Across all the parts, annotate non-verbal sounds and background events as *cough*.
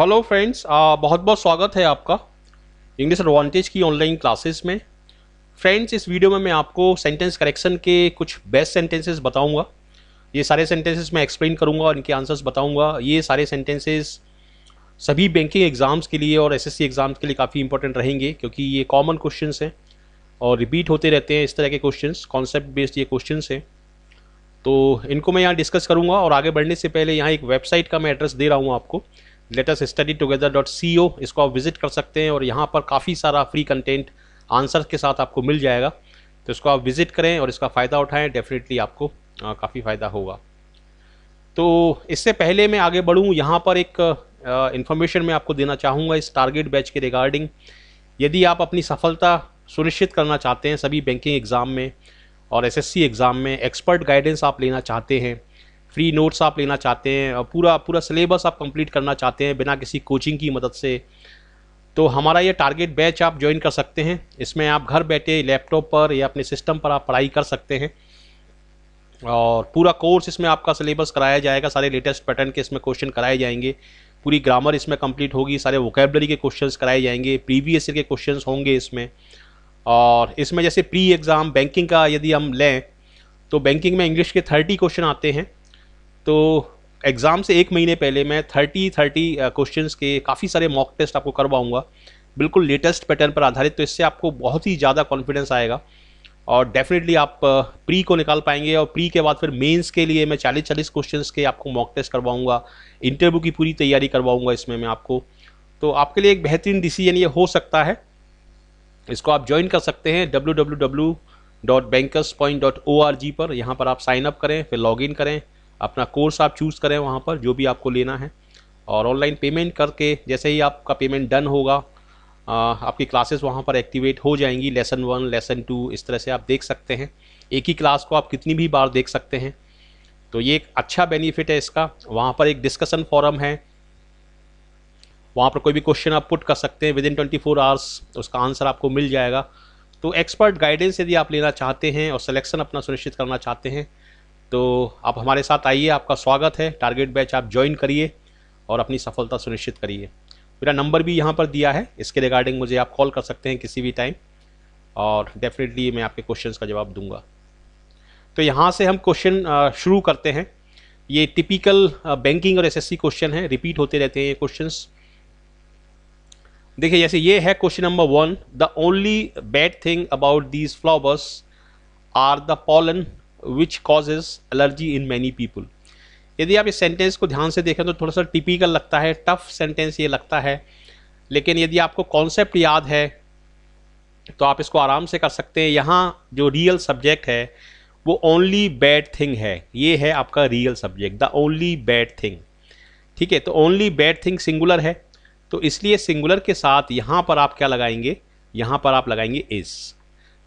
hello friends बहुत बहुत स्वागत है आपका इंग्लिश एडवांटेज की ऑनलाइन क्लासेस में फ्रेंड्स इस वीडियो में मैं आपको सेंटेंस करेक्शन के कुछ बेस्ट सेंटेंसेस बताऊंगा ये सारे सेंटेंसेस मैं एक्सप्लेन करूंगा और इनके आंसर्स बताऊंगा ये सारे सेंटेंसेस सभी बैंकिंग एग्ज़ाम्स के लिए और एसएससी एग्ज़ाम्स के लिए काफ़ी इंपॉर्टेंट रहेंगे क्योंकि ये कॉमन क्वेश्चन हैं और रिपीट होते रहते हैं इस तरह के क्वेश्चन कॉन्सेप्ट बेस्ड ये क्वेश्चन हैं तो इनको मैं यहाँ डिस्कस करूँगा और आगे बढ़ने से पहले यहाँ एक वेबसाइट का मैं एड्रेस दे रहा हूँ आपको latest study together dot C O इसको आप विजिट कर सकते हैं और यहाँ पर काफ़ी सारा फ्री कंटेंट आंसर के साथ आपको मिल जाएगा तो इसको आप विज़िट करें और इसका फ़ायदा उठाएं डेफिनेटली आपको काफ़ी फ़ायदा होगा तो इससे पहले मैं आगे बढ़ूँ यहाँ पर एक इन्फॉर्मेशन मैं आपको देना चाहूँगा इस टारगेट बैच के रिगार्डिंग यदि आप अपनी सफलता सुनिश्चित करना चाहते हैं सभी बैंकिंग एग्ज़ाम में और एसएससी एग्ज़ाम में एक्सपर्ट गाइडेंस आप लेना चाहते हैं फ्री नोट्स आप लेना चाहते हैं पूरा पूरा सिलेबस आप कंप्लीट करना चाहते हैं बिना किसी कोचिंग की मदद से तो हमारा ये टारगेट बैच आप ज्वाइन कर सकते हैं इसमें आप घर बैठे लैपटॉप पर या अपने सिस्टम पर आप पढ़ाई कर सकते हैं और पूरा कोर्स इसमें आपका सिलेबस कराया जाएगा सारे लेटेस्ट पैटर्न के इसमें क्वेश्चन कराए जाएंगे पूरी ग्रामर इसमें कंप्लीट होगी सारे वोकेबलरी के क्वेश्चंस कराए जाएंगे प्रीवियस के क्वेश्चंस होंगे इसमें और इसमें जैसे प्री एग्ज़ाम बैंकिंग का यदि हम लें तो बैंकिंग में इंग्लिश के थर्टी क्वेश्चन आते हैं तो एग्ज़ाम से एक महीने पहले मैं थर्टी थर्टी क्वेश्चन के काफ़ी सारे मॉक टेस्ट आपको करवाऊँगा बिल्कुल लेटेस्ट पैटर्न पर आधारित तो इससे आपको बहुत ही ज़्यादा कॉन्फिडेंस आएगा और डेफिनेटली आप प्री uh, को निकाल पाएंगे और प्री के बाद फिर मेंस के लिए मैं चालीस चालीस क्वेश्चन के आपको मॉक टेस्ट करवाऊँगा इंटरव्यू की पूरी तैयारी करवाऊँगा इसमें मैं आपको तो आपके लिए एक बेहतरीन डिसीजन ये हो सकता है इसको आप ज्वाइन कर सकते हैं W W W dot O R G पर यहाँ पर आप साइन अप करें फिर लॉग करें अपना कोर्स आप चूज़ करें वहाँ पर जो भी आपको लेना है और ऑनलाइन पेमेंट करके जैसे ही आपका पेमेंट डन होगा आपकी क्लासेस वहाँ पर एक्टिवेट हो जाएंगी लेसन वन लेसन टू इस तरह से आप देख सकते हैं एक ही क्लास को आप कितनी भी बार देख सकते हैं तो ये एक अच्छा बेनिफिट है इसका वहाँ पर एक डिस्कशन फॉरम है वहाँ पर कोई भी क्वेश्चन आप पुट कर सकते हैं within twenty four hours उसका आंसर आपको मिल जाएगा तो एक्सपर्ट गाइडेंस यदि आप लेना चाहते हैं और सिलेक्शन अपना सुनिश्चित करना चाहते हैं तो आप हमारे साथ आइए आपका स्वागत है टारगेट बैच आप ज्वाइन करिए और अपनी सफलता सुनिश्चित करिए मेरा नंबर भी यहाँ पर दिया है इसके रिगार्डिंग मुझे आप कॉल कर सकते हैं किसी भी टाइम और डेफिनेटली मैं आपके क्वेश्चंस का जवाब दूंगा तो यहाँ से हम क्वेश्चन शुरू करते हैं ये टिपिकल बैंकिंग और एसएससी क्वेश्चन है रिपीट होते रहते हैं ये क्वेश्चन देखिए जैसे ये है question number one the only bad thing about these flowers are the pollen which causes allergy in many people यदि आप इस सेंटेंस को ध्यान से देखें तो थोड़ा सा टिपिकल लगता है टफ सेंटेंस ये लगता है लेकिन यदि आपको कॉन्सेप्ट याद है तो आप इसको आराम से कर सकते हैं यहाँ जो रियल सब्जेक्ट है वो ओनली बैड थिंग है ये है आपका real subject the only bad thing ठीक है तो ओनली बैड थिंग सिंगुलर है तो इसलिए सिंगुलर के साथ यहाँ पर आप क्या लगाएंगे यहाँ पर आप लगाएंगे इज़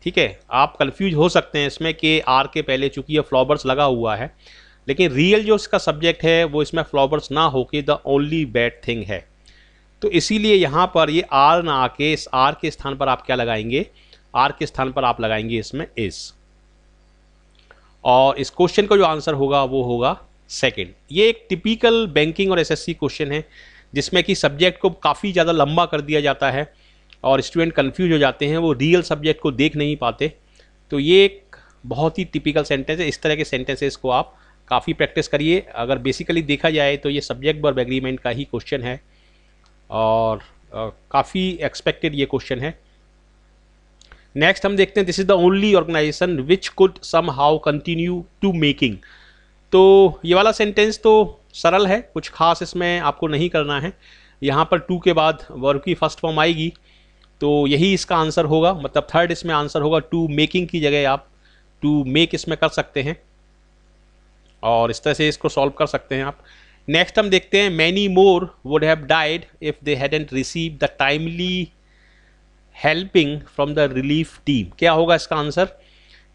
ठीक है आप कन्फ्यूज हो सकते हैं इसमें कि आर के पहले चूंकि ये फ्लावर्स लगा हुआ है लेकिन रियल जो इसका सब्जेक्ट है वो इसमें फ्लावर्स ना हो के द ओनली बैड थिंग है तो इसीलिए यहाँ पर ये आर ना आके इस आर के स्थान पर आप क्या लगाएंगे आर के स्थान पर आप लगाएंगे इसमें इस और इस क्वेश्चन का जो आंसर होगा वो होगा सेकेंड ये एक टिपिकल बैंकिंग और एस क्वेश्चन है जिसमें कि सब्जेक्ट को काफ़ी ज़्यादा लंबा कर दिया जाता है और स्टूडेंट कन्फ्यूज हो जाते हैं वो रियल सब्जेक्ट को देख नहीं पाते तो ये एक बहुत ही टिपिकल सेंटेंस है इस तरह के सेंटेंसेस को आप काफ़ी प्रैक्टिस करिए अगर बेसिकली देखा जाए तो ये सब्जेक्ट वर्ब एग्रीमेंट का ही क्वेश्चन है और काफ़ी एक्सपेक्टेड ये क्वेश्चन है नेक्स्ट हम देखते हैं this is the only organisation which could somehow continue to making तो ये वाला सेंटेंस तो सरल है कुछ खास इसमें आपको नहीं करना है यहाँ पर टू के बाद वर्ब की फर्स्ट फॉर्म आएगी तो यही इसका आंसर होगा मतलब थर्ड इसमें आंसर होगा टू मेकिंग की जगह आप टू मेक इसमें कर सकते हैं और इस तरह से इसको सॉल्व कर सकते हैं आप नेक्स्ट हम देखते हैं many more would have died if they hadn't receive the timely helping from the relief team क्या होगा इसका आंसर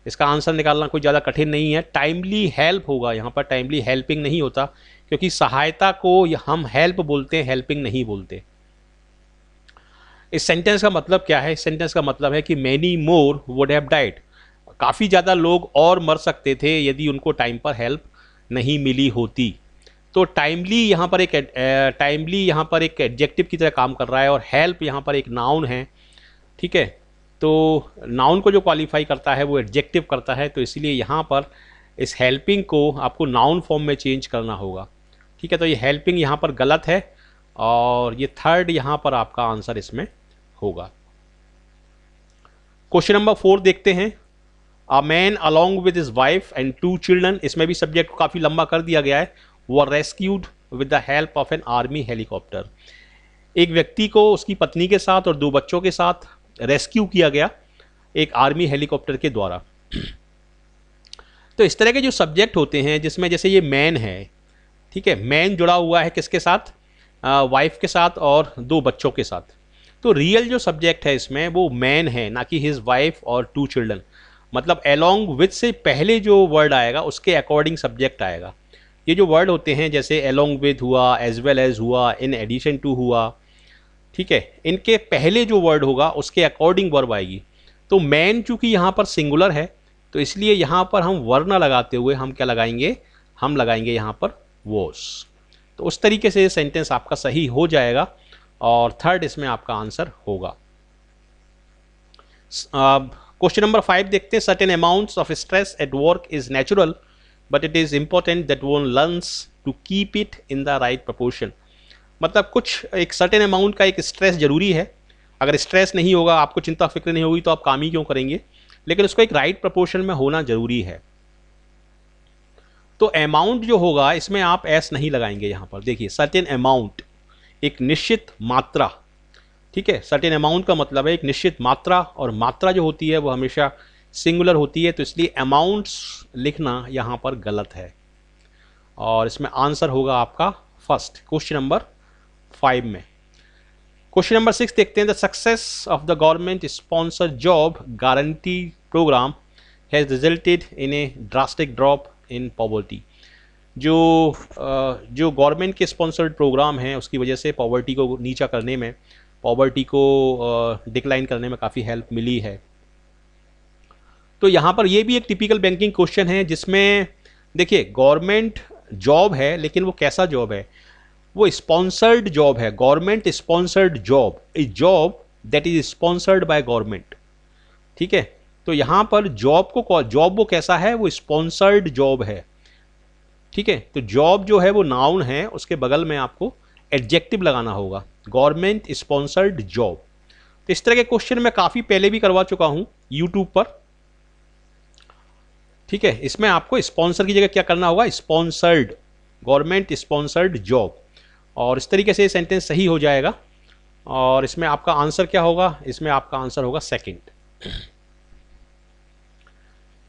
इसका आंसर निकालना कोई ज़्यादा कठिन नहीं है टाइमली हेल्प होगा यहाँ पर टाइमली हेल्पिंग नहीं होता क्योंकि सहायता को हम हेल्प बोलते हैं हेल्पिंग नहीं बोलते इस सेंटेंस का मतलब क्या है इस सेंटेंस का मतलब है कि many more would have died काफ़ी ज़्यादा लोग और मर सकते थे यदि उनको टाइम पर हेल्प नहीं मिली होती तो टाइमली यहाँ पर एक टाइमली यहाँ पर एक एडजेक्टिव की तरह काम कर रहा है और हेल्प यहाँ पर एक नाउन है ठीक है तो नाउन को जो क्वालिफाई करता है वो एडजेक्टिव करता है तो इसलिए यहाँ पर इस हेल्पिंग को आपको नाउन फॉर्म में चेंज करना होगा ठीक है तो ये हेल्पिंग यहाँ पर गलत है और ये थर्ड यहाँ पर आपका आंसर इसमें होगा क्वेश्चन नंबर फोर देखते हैं a man along with his wife and two children इसमें भी सब्जेक्ट काफ़ी लंबा कर दिया गया है वो rescued with the help of an army helicopter एक व्यक्ति को उसकी पत्नी के साथ और दो बच्चों के साथ रेस्क्यू किया गया एक आर्मी हेलीकॉप्टर के द्वारा तो इस तरह के जो सब्जेक्ट होते हैं जिसमें जैसे ये मैन है ठीक है मैन जुड़ा हुआ है किसके साथ वाइफ के साथ और दो बच्चों के साथ तो रियल जो सब्जेक्ट है इसमें वो मैन है ना कि हिज वाइफ और टू चिल्ड्रन मतलब एलोंग विथ से पहले जो वर्ड आएगा उसके अकॉर्डिंग सब्जेक्ट आएगा ये जो वर्ड होते हैं जैसे एलोंग विथ हुआ एज वेल एज हुआ इन एडिशन टू हुआ ठीक है इनके पहले जो वर्ड होगा उसके अकॉर्डिंग वर्ब आएगी तो मैन चूँकि यहाँ पर सिंगुलर है तो इसलिए यहाँ पर हम वर्ना लगाते हुए हम क्या लगाएंगे हम लगाएंगे यहाँ पर वॉस तो उस तरीके से ये सेंटेंस आपका सही हो जाएगा और थर्ड इसमें आपका आंसर होगा क्वेश्चन नंबर फाइव देखते हैं certain amounts of stress at work is natural but it is important that वो learns to keep it in the right proportion मतलब कुछ एक सर्टेन अमाउंट का एक स्ट्रेस जरूरी है अगर स्ट्रेस नहीं होगा आपको चिंता फिक्र नहीं होगी तो आप काम ही क्यों करेंगे लेकिन उसको एक राइट प्रपोर्शन में होना जरूरी है तो अमाउंट जो होगा इसमें आप एस नहीं लगाएंगे यहां पर देखिए सर्टेन अमाउंट एक निश्चित मात्रा ठीक है सर्टेन अमाउंट का मतलब है एक निश्चित मात्रा और मात्रा जो होती है वो हमेशा सिंगुलर होती है तो इसलिए अमाउंट्स लिखना यहाँ पर गलत है और इसमें आंसर होगा आपका फर्स्ट क्वेश्चन नंबर फाइव में क्वेश्चन नंबर सिक्स देखते हैं the success of the government sponsor job guarantee programme has resulted in a drastic drop in poverty जो जो गवर्नमेंट के स्पॉन्सर्ड प्रोग्राम हैं उसकी वजह से पॉवर्टी को नीचा करने में पॉवर्टी को डिक्लाइन करने में काफ़ी हेल्प मिली है तो यहाँ पर ये भी एक टिपिकल बैंकिंग क्वेश्चन है जिसमें देखिए गवर्नमेंट जॉब है लेकिन वो कैसा जॉब है वो स्पॉन्सर्ड जॉब है government sponsored job a job that is sponsored by government ठीक है तो यहाँ पर जॉब को जॉब वो कैसा है वो स्पॉन्सर्ड जॉब है ठीक है तो जॉब जो है वो नाउन है उसके बगल में आपको एडजेक्टिव लगाना होगा गवर्नमेंट स्पॉन्सर्ड जॉब तो इस तरह के क्वेश्चन मैं काफ़ी पहले भी करवा चुका हूँ यूट्यूब पर ठीक है इसमें आपको स्पॉन्सर की जगह क्या करना होगा स्पॉन्सर्ड गवर्नमेंट स्पॉन्सर्ड जॉब और इस तरीके से ये सेंटेंस सही हो जाएगा और इसमें आपका आंसर क्या होगा इसमें आपका आंसर होगा सेकंड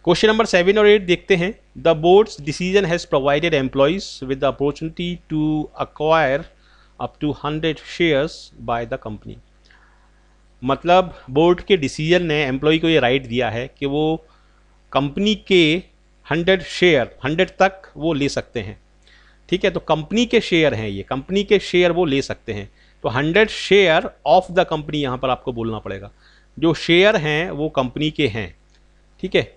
क्वेश्चन नंबर सेवन और एट देखते हैं the board's decision has provided employees with the opportunity to acquire up to hundred shares by the company मतलब बोर्ड के डिसीजन ने एम्प्लॉय को ये राइट दिया है कि वो कंपनी के हंड्रेड शेयर हंड्रेड तक वो ले सकते हैं ठीक है तो कंपनी के शेयर हैं ये कंपनी के शेयर वो ले सकते हैं तो hundred share of the company यहाँ पर आपको बोलना पड़ेगा जो शेयर हैं वो कंपनी के हैं ठीक है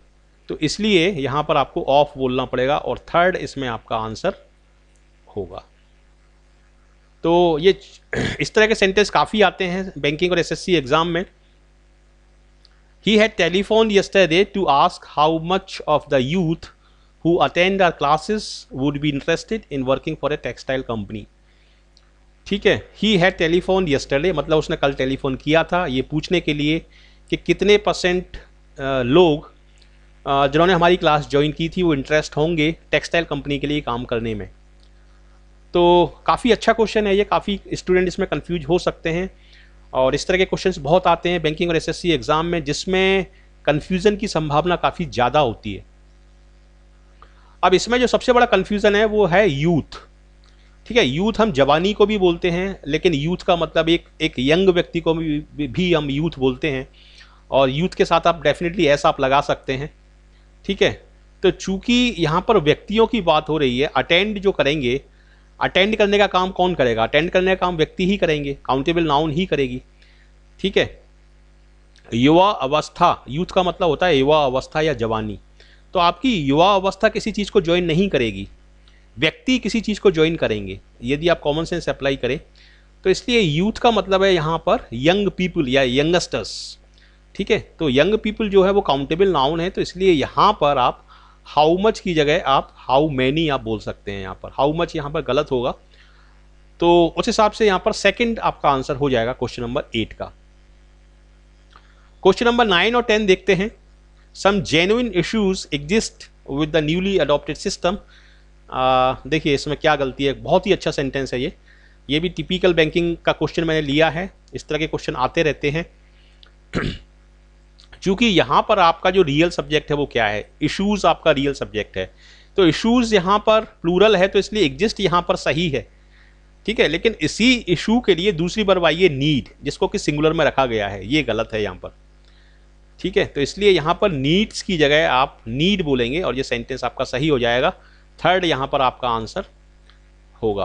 तो इसलिए यहां पर आपको ऑफ बोलना पड़ेगा और थर्ड इसमें आपका आंसर होगा तो ये *clears throat* इस तरह के सेंटेंस काफ़ी आते हैं बैंकिंग और एसएससी एग्ज़ाम में ही had telephone yesterday to ask how much of the youth who attend our classes would be interested in working for a textile company ठीक है ही हैड टेलीफोन यस्टरडे मतलब उसने कल टेलीफोन किया था ये पूछने के लिए कि कितने परसेंट लोग जिन्होंने हमारी क्लास ज्वाइन की थी वो इंटरेस्ट होंगे टेक्सटाइल कंपनी के लिए काम करने में तो काफ़ी अच्छा क्वेश्चन है ये काफ़ी स्टूडेंट इसमें कन्फ्यूज हो सकते हैं और इस तरह के क्वेश्चंस बहुत आते हैं बैंकिंग और एसएससी एग्ज़ाम में जिसमें कन्फ्यूज़न की संभावना काफ़ी ज़्यादा होती है अब इसमें जो सबसे बड़ा कन्फ्यूज़न है वो है यूथ ठीक है यूथ हम जवानी को भी बोलते हैं लेकिन यूथ का मतलब एक एक यंग व्यक्ति को भी, भी हम यूथ बोलते हैं और यूथ के साथ आप डेफिनेटली ऐसा आप लगा सकते हैं ठीक है तो चूंकि यहाँ पर व्यक्तियों की बात हो रही है अटेंड जो करेंगे अटेंड करने का काम कौन करेगा अटेंड करने का काम व्यक्ति ही करेंगे काउंटेबल नाउन ही करेगी ठीक है युवा अवस्था यूथ का मतलब होता है युवा अवस्था या जवानी तो आपकी युवा अवस्था किसी चीज़ को ज्वाइन नहीं करेगी व्यक्ति किसी चीज़ को ज्वाइन करेंगे यदि आप कॉमन सेंस अप्लाई करें तो इसलिए यूथ का मतलब है यहाँ पर यंग पीपल या यंगस्टर्स ठीक है तो यंग पीपल जो है वो काउंटेबल नाउन है तो इसलिए यहाँ पर आप हाउ मच की जगह आप हाउ मैनी आप बोल सकते हैं यहाँ पर हाउ मच यहाँ पर गलत होगा तो उस हिसाब से यहाँ पर सेकंड आपका आंसर हो जाएगा क्वेश्चन नंबर एट का क्वेश्चन नंबर नाइन और टेन देखते हैं some genuine issues exist with the newly adopted system देखिए इसमें क्या गलती है बहुत ही अच्छा सेंटेंस है ये ये भी टिपिकल बैंकिंग का क्वेश्चन मैंने लिया है इस तरह के क्वेश्चन आते रहते हैं क्योंकि यहाँ पर आपका जो रियल सब्जेक्ट है वो क्या है इशूज़ आपका रियल सब्जेक्ट है तो इशूज़ यहाँ पर प्लूरल है तो इसलिए एग्जिस्ट यहाँ पर सही है ठीक है लेकिन इसी इशू के लिए दूसरी बार आई है नीड जिसको कि सिंगुलर में रखा गया है ये गलत है यहाँ पर ठीक है तो इसलिए यहाँ पर नीड्स की जगह आप नीड बोलेंगे और ये सेंटेंस आपका सही हो जाएगा थर्ड यहाँ पर आपका आंसर होगा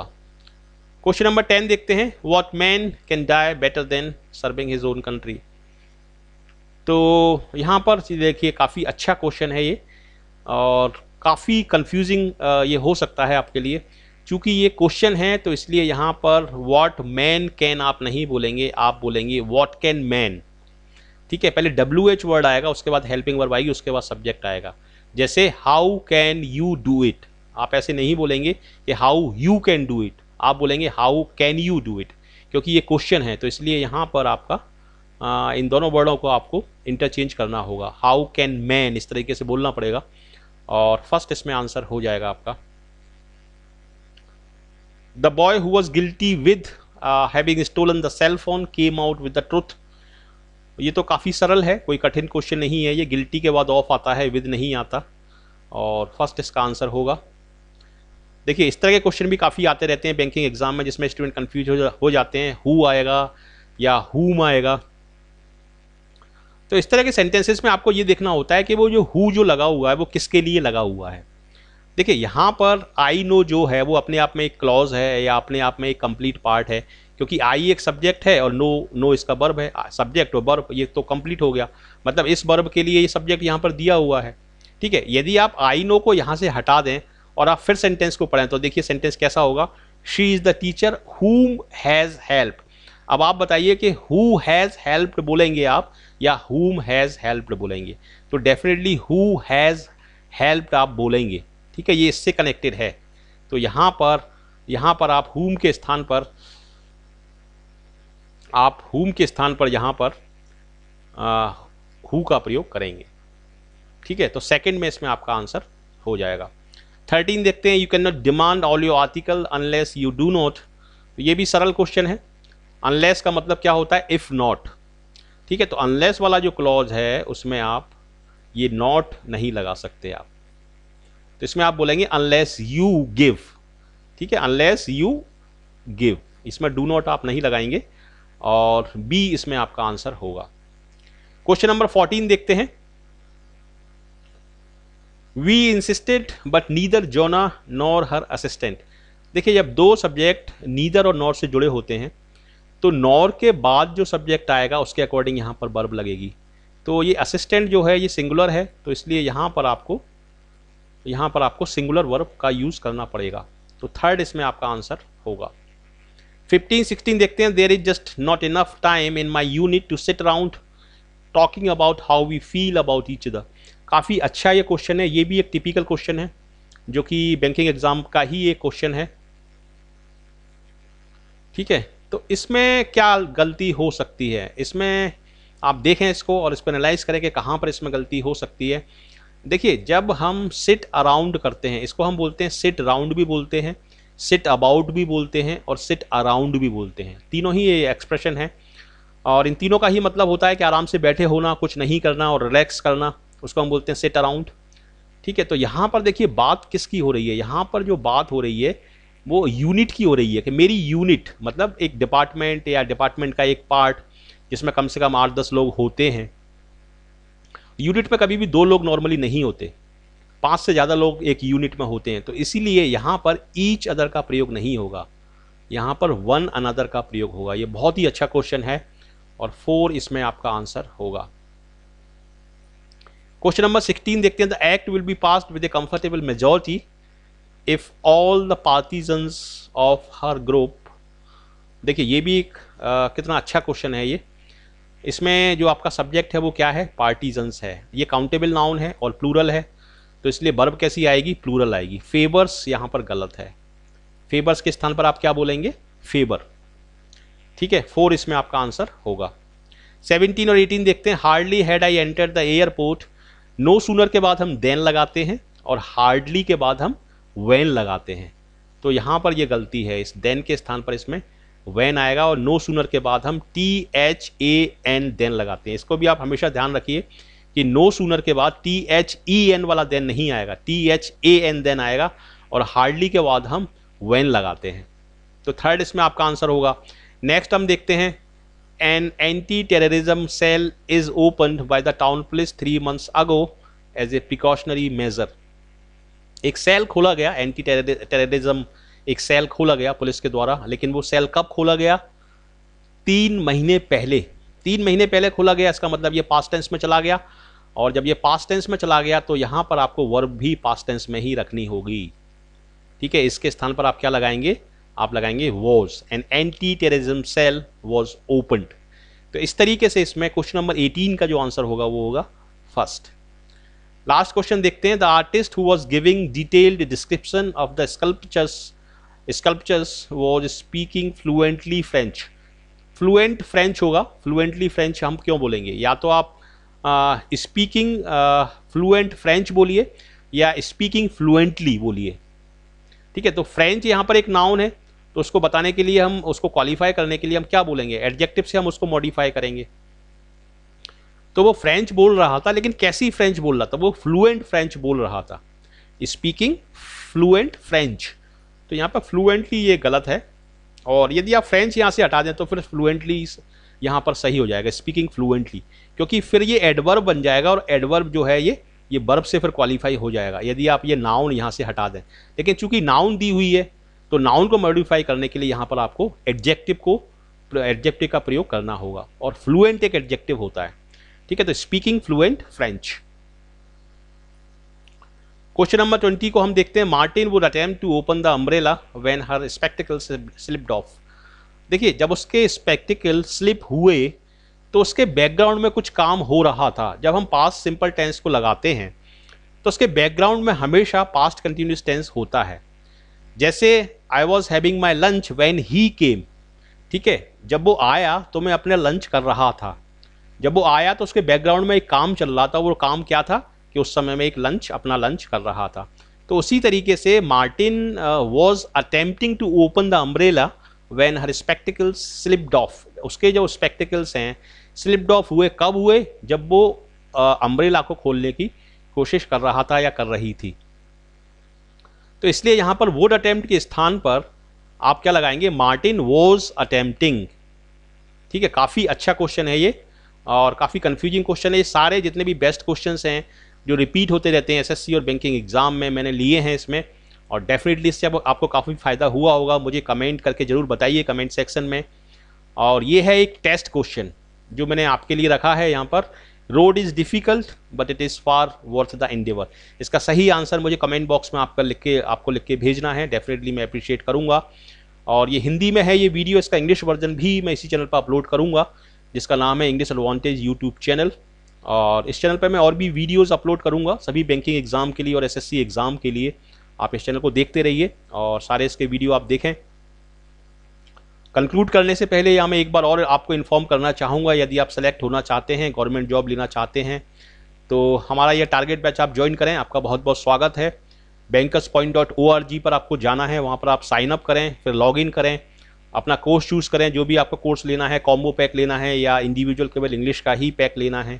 क्वेश्चन नंबर टेन देखते हैं what man can die better than serving his own country तो यहाँ पर देखिए काफ़ी अच्छा क्वेश्चन है ये और काफ़ी कंफ्यूजिंग ये हो सकता है आपके लिए चूँकि ये क्वेश्चन है तो इसलिए यहाँ पर वॉट मैन कैन आप नहीं बोलेंगे आप बोलेंगे वॉट कैन मैन ठीक है पहले डब्ल्यू एच वर्ड आएगा उसके बाद हेल्पिंग वर्ब आएगी उसके बाद सब्जेक्ट आएगा जैसे how can you do it आप ऐसे नहीं बोलेंगे कि how you can do it आप बोलेंगे how can you do it क्योंकि ये क्वेश्चन है तो इसलिए यहाँ पर आपका इन दोनों वर्डों को आपको इंटरचेंज करना होगा हाउ कैन मैन इस तरीके से बोलना पड़ेगा और फर्स्ट इसमें आंसर हो जाएगा आपका the boy who was guilty with having stolen the cell phone came out with the truth ये तो काफ़ी सरल है कोई कठिन क्वेश्चन नहीं है ये गिल्टी के बाद ऑफ आता है विद नहीं आता और फर्स्ट इसका आंसर होगा देखिए इस तरह के क्वेश्चन भी काफ़ी आते रहते हैं बैंकिंग एग्जाम में जिसमें स्टूडेंट कन्फ्यूज हो, जा, हो जाते हैं हु आएगा या हुम आएगा तो इस तरह के सेंटेंसेस में आपको ये देखना होता है कि वो जो हु जो लगा हुआ है वो किसके लिए लगा हुआ है देखिए यहाँ पर आई नो जो है वो अपने आप में एक क्लॉज है या अपने आप में एक कंप्लीट पार्ट है क्योंकि आई एक सब्जेक्ट है और नो नो इसका बर्ब है सब्जेक्ट और बर्ब ये तो कंप्लीट हो गया मतलब इस बर्ब के लिए ये सब्जेक्ट यहाँ पर दिया हुआ है ठीक है यदि आप आई नो को यहाँ से हटा दें और आप फिर सेंटेंस को पढ़ें तो देखिए सेंटेंस कैसा होगा she is the teacher whom has help अब आप बताइए कि हु हैज़ हेल्प्ड बोलेंगे आप या हुम हैज़ हेल्प्ड बोलेंगे तो डेफिनेटली हु हैज़ हेल्प्ड आप बोलेंगे ठीक है ये इससे कनेक्टेड है तो यहाँ पर यहाँ पर आप हुम के स्थान पर आप हुम के स्थान पर यहाँ पर हु का प्रयोग करेंगे ठीक है तो सेकंड में इसमें आपका आंसर हो जाएगा थर्टीन देखते हैं you can not demand all your article unless you do not ये भी सरल क्वेश्चन है अनलेस का मतलब क्या होता है इफ़ नॉट ठीक है तो अनलेस वाला जो क्लॉज है उसमें आप ये नॉट नहीं लगा सकते आप तो इसमें आप बोलेंगे अनलेस यू गिव ठीक है अनलेस यू गिव इसमें डू नॉट आप नहीं लगाएंगे और बी इसमें आपका आंसर होगा क्वेश्चन नंबर फोर्टीन देखते हैं we insisted but neither Jona nor her assistant देखिए जब दो सब्जेक्ट नीदर और नॉर से जुड़े होते हैं तो नॉर के बाद जो सब्जेक्ट आएगा उसके अकॉर्डिंग यहाँ पर बर्ब लगेगी तो ये असिस्टेंट जो है ये सिंगुलर है तो इसलिए यहाँ पर आपको यहाँ पर आपको सिंगुलर वर्ब का यूज़ करना पड़ेगा तो थर्ड इसमें आपका आंसर होगा 15, 16 देखते हैं there is just not enough time in my unit to set around talking about how we feel about each other काफ़ी अच्छा ये क्वेश्चन है ये भी एक टिपिकल क्वेश्चन है जो कि बैंकिंग एग्ज़ाम का ही एक क्वेश्चन है ठीक है तो इसमें क्या गलती हो सकती है इसमें आप देखें इसको और इस पर एनालाइज करें कि कहाँ पर इसमें गलती हो सकती है देखिए जब हम सिट अराउंड करते हैं इसको हम बोलते हैं सिट राउंड भी बोलते हैं सिट अबाउट भी बोलते हैं और सिट अराउंड भी बोलते हैं तीनों ही ये एक्सप्रेशन है और इन तीनों का ही मतलब होता है कि आराम से बैठे होना कुछ नहीं करना और रिलैक्स करना उसको हम बोलते हैं सिट अराउंड ठीक है तो यहाँ पर देखिए बात किसकी हो रही है यहाँ पर जो बात हो रही है वो यूनिट की हो रही है कि मेरी यूनिट मतलब एक डिपार्टमेंट या डिपार्टमेंट का एक पार्ट जिसमें कम से कम आठ दस लोग होते हैं यूनिट में कभी भी दो लोग नॉर्मली नहीं होते पांच से ज़्यादा लोग एक यूनिट में होते हैं तो इसीलिए यहाँ पर ईच अदर का प्रयोग नहीं होगा यहाँ पर वन अनदर का प्रयोग होगा ये बहुत ही अच्छा क्वेश्चन है और फोर इसमें आपका आंसर होगा क्वेश्चन नंबर सिक्सटीन देखते हैं the act will be pass with a comfortable majority if all the partisans of her group देखिए ये भी एक आ, कितना अच्छा क्वेश्चन है ये इसमें जो आपका सब्जेक्ट है वो क्या है पार्टीजन्स है ये काउंटेबल नाउन है और प्लूरल है तो इसलिए बर्ब कैसी आएगी प्लूरल आएगी फेवर्स यहाँ पर गलत है फेवर्स के स्थान पर आप क्या बोलेंगे फेवर ठीक है फोर इसमें आपका आंसर होगा सेवनटीन और एटीन देखते हैं hardly had I enter the airport no sooner के बाद हम देन लगाते हैं और हार्डली के बाद हम वैन लगाते हैं तो यहाँ पर ये गलती है इस देन के स्थान पर इसमें वैन आएगा और नो सूनर के बाद हम T H A N then लगाते हैं इसको भी आप हमेशा ध्यान रखिए कि नो सूनर के बाद टी एच ई एन वाला देन नहीं आएगा T H A N then आएगा और हार्डली के बाद हम वैन लगाते हैं तो थर्ड इसमें आपका आंसर होगा नेक्स्ट हम देखते हैं an anti terrorism cell is open by the town police three months ago as a precautionary measure एक सेल खोला गया एंटी टेररिज्म एक सेल खोला गया पुलिस के द्वारा लेकिन वो सेल कब खोला गया तीन महीने पहले तीन महीने पहले खोला गया इसका मतलब ये पास टेंस में चला गया और जब ये पास टेंस में चला गया तो यहाँ पर आपको वर्ब भी पास टेंस में ही रखनी होगी ठीक है इसके स्थान पर आप क्या लगाएंगे आप लगाएंगे was an anti terrorism cell was open तो इस तरीके से इसमें क्वेश्चन नंबर 18 का जो आंसर होगा वो होगा फर्स्ट लास्ट क्वेश्चन देखते हैं the artist who was giving detailed description of the sculptures sculptures was speaking fluently French fluent French होगा फ्लुएंटली फ्रेंच हम क्यों बोलेंगे या तो आप स्पीकिंग फ्लुएंट फ्रेंच बोलिए या स्पीकिंग फ्लुएंटली बोलिए ठीक है तो फ्रेंच यहाँ पर एक नाउन है तो उसको बताने के लिए हम उसको क्वालिफाई करने के लिए हम क्या बोलेंगे एडजेक्टिव से हम उसको मॉडिफाई करेंगे तो वो फ्रेंच बोल रहा था लेकिन कैसी फ्रेंच बोल रहा था वो फ्लुएंट फ्रेंच बोल रहा था स्पीकिंग फ्लुएंट फ्रेंच तो यहाँ पर फ्लुएंटली ये गलत है और यदि आप फ्रेंच यहाँ से हटा दें तो फिर फ्लुएंटली यहाँ पर सही हो जाएगा स्पीकिंग फ्लुएंटली क्योंकि फिर ये एडवर्ब बन जाएगा और एडवर्ब जो है ये ये बर्ब से फिर क्वालिफाई हो जाएगा यदि आप ये नाउन यहाँ से हटा दें लेकिन चूंकि नाउन दी हुई है तो नाउन को मॉडिफाई करने के लिए यहाँ पर आपको एडजेक्टिव को एडजेक्टिव का प्रयोग करना होगा और फ्लुएंट एक एडजेक्टिव होता है ठीक है तो speaking fluent French question number twenty को हम देखते हैं Martin would attempt to open the umbrella when her spectacle slipped off देखिए जब उसके स्पेक्टिकल स्लिप हुए तो उसके बैकग्राउंड में कुछ काम हो रहा था जब हम पास सिंपल टेंस को लगाते हैं तो उसके बैकग्राउंड में हमेशा पास्ट कंटिन्यूस टेंस होता है जैसे I was having my lunch when he came ठीक है जब वो आया तो मैं अपना लंच कर रहा था जब वो आया तो उसके बैकग्राउंड में एक काम चल रहा था वो काम क्या था कि उस समय में एक लंच अपना लंच कर रहा था तो उसी तरीके से Martin was attempting to open the umbrella when her spectacles slipped off उसके जो स्पेक्टिकल्स हैं स्लिप्ड ऑफ हुए कब हुए जब वो अम्ब्रेला uh, को खोलने की कोशिश कर रहा था या कर रही थी तो इसलिए यहाँ पर वोड अटैम्प्ट के स्थान पर आप क्या लगाएंगे मार्टिन वॉज अटैम्प्टिंग ठीक है काफ़ी अच्छा क्वेश्चन है ये और काफ़ी कन्फ्यूजिंग क्वेश्चन है ये सारे जितने भी बेस्ट क्वेश्चन हैं जो रिपीट होते रहते हैं एसएससी और बैंकिंग एग्ज़ाम में मैंने लिए हैं इसमें और डेफिनेटली इससे अब आपको काफ़ी फ़ायदा हुआ होगा मुझे कमेंट करके ज़रूर बताइए कमेंट सेक्शन में और ये है एक टेस्ट क्वेश्चन जो मैंने आपके लिए रखा है यहाँ पर road is difficult but it is far worth the endeavour इसका सही आंसर मुझे कमेंट बॉक्स में आपका लिख के आपको लिख के भेजना है डेफिनेटली मैं अप्रिशिएट करूँगा और ये हिंदी में है ये वीडियो इसका इंग्लिश वर्जन भी मैं इसी चैनल पर अपलोड करूँगा जिसका नाम है इंग्लिश एडवांटेज यूट्यूब चैनल और इस चैनल पर मैं और भी वीडियोस अपलोड करूँगा सभी बैंकिंग एग्ज़ाम के लिए और एसएससी एग्ज़ाम के लिए आप इस चैनल को देखते रहिए और सारे इसके वीडियो आप देखें कंक्लूड करने से पहले या मैं एक बार और आपको इन्फॉर्म करना चाहूँगा यदि आप सेलेक्ट होना चाहते हैं गवर्नमेंट जॉब लेना चाहते हैं तो हमारा यह टारगेट बैच आप ज्वाइन करें आपका बहुत बहुत स्वागत है bankers point dot O R G पर आपको जाना है वहाँ पर आप साइन अप करें फिर लॉग इन करें अपना कोर्स चूज़ करें जो भी आपका कोर्स लेना है कॉम्बो पैक लेना है या इंडिविजुअल केवल इंग्लिश का ही पैक लेना है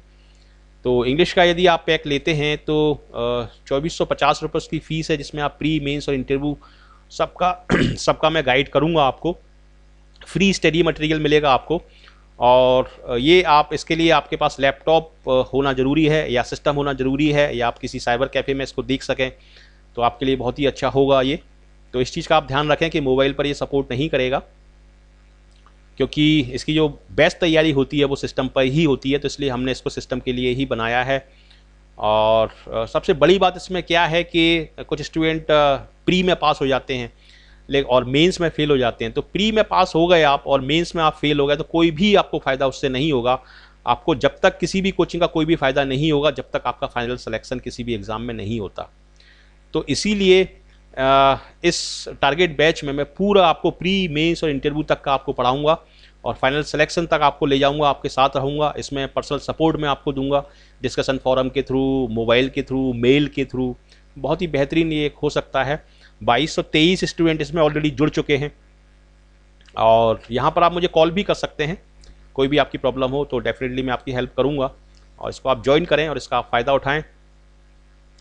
तो इंग्लिश का यदि आप पैक लेते हैं तो चौबीस सौ पचास रुपये उसकी फ़ीस है जिसमें आप प्री मेंस और इंटरव्यू सबका *clears throat* सबका मैं गाइड करूँगा आपको फ्री स्टडी मटेरियल मिलेगा आपको और ये आप इसके लिए आपके पास लैपटॉप होना ज़रूरी है या सिस्टम होना ज़रूरी है या आप किसी साइबर कैफ़े में इसको देख सकें तो आपके लिए बहुत ही अच्छा होगा ये तो इस चीज़ का आप ध्यान रखें कि मोबाइल पर ये सपोर्ट नहीं करेगा क्योंकि इसकी जो बेस्ट तैयारी होती है वो सिस्टम पर ही होती है तो इसलिए हमने इसको सिस्टम के लिए ही बनाया है और सबसे बड़ी बात इसमें क्या है कि कुछ स्टूडेंट प्री में पास हो जाते हैं लेकिन और मेंस में फेल हो जाते हैं तो प्री में पास हो गए आप और मेंस में आप फेल हो गए तो कोई भी आपको फ़ायदा उससे नहीं होगा आपको जब तक किसी भी कोचिंग का कोई भी फ़ायदा नहीं होगा जब तक आपका फाइनल सलेक्शन किसी भी एग्ज़ाम में नहीं होता तो इसीलिए इस टारगेट बैच में मैं पूरा आपको प्री मेंस और इंटरव्यू तक का आपको पढ़ाऊँगा और फाइनल सिलेक्शन तक आपको ले जाऊंगा आपके साथ रहूंगा इसमें पर्सनल सपोर्ट मैं आपको दूंगा डिस्कशन फॉरम के थ्रू मोबाइल के थ्रू मेल के थ्रू बहुत ही बेहतरीन ये हो सकता है बाईस सौ तेईस स्टूडेंट इसमें ऑलरेडी जुड़ चुके हैं और यहाँ पर आप मुझे कॉल भी कर सकते हैं कोई भी आपकी प्रॉब्लम हो तो डेफिनेटली मैं आपकी हेल्प करूँगा और इसको आप ज्वाइन करें और इसका आप फ़ायदा उठाएँ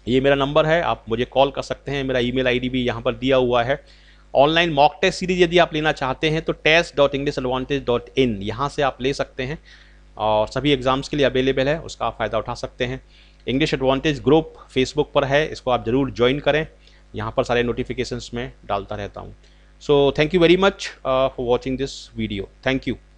ये मेरा नंबर है आप मुझे कॉल कर सकते हैं मेरा ईमेल आईडी भी यहाँ पर दिया हुआ है ऑनलाइन मॉक टेस्ट सीरीज यदि आप लेना चाहते हैं तो test dot English advantage dot in यहाँ से आप ले सकते हैं और सभी एग्ज़ाम्स के लिए अवेलेबल है उसका आप फ़ायदा उठा सकते हैं इंग्लिश एडवांटेज ग्रुप फेसबुक पर है इसको आप ज़रूर ज्वाइन करें यहाँ पर सारे नोटिफिकेशन में डालता रहता हूँ so thank you very much for watching this video thank you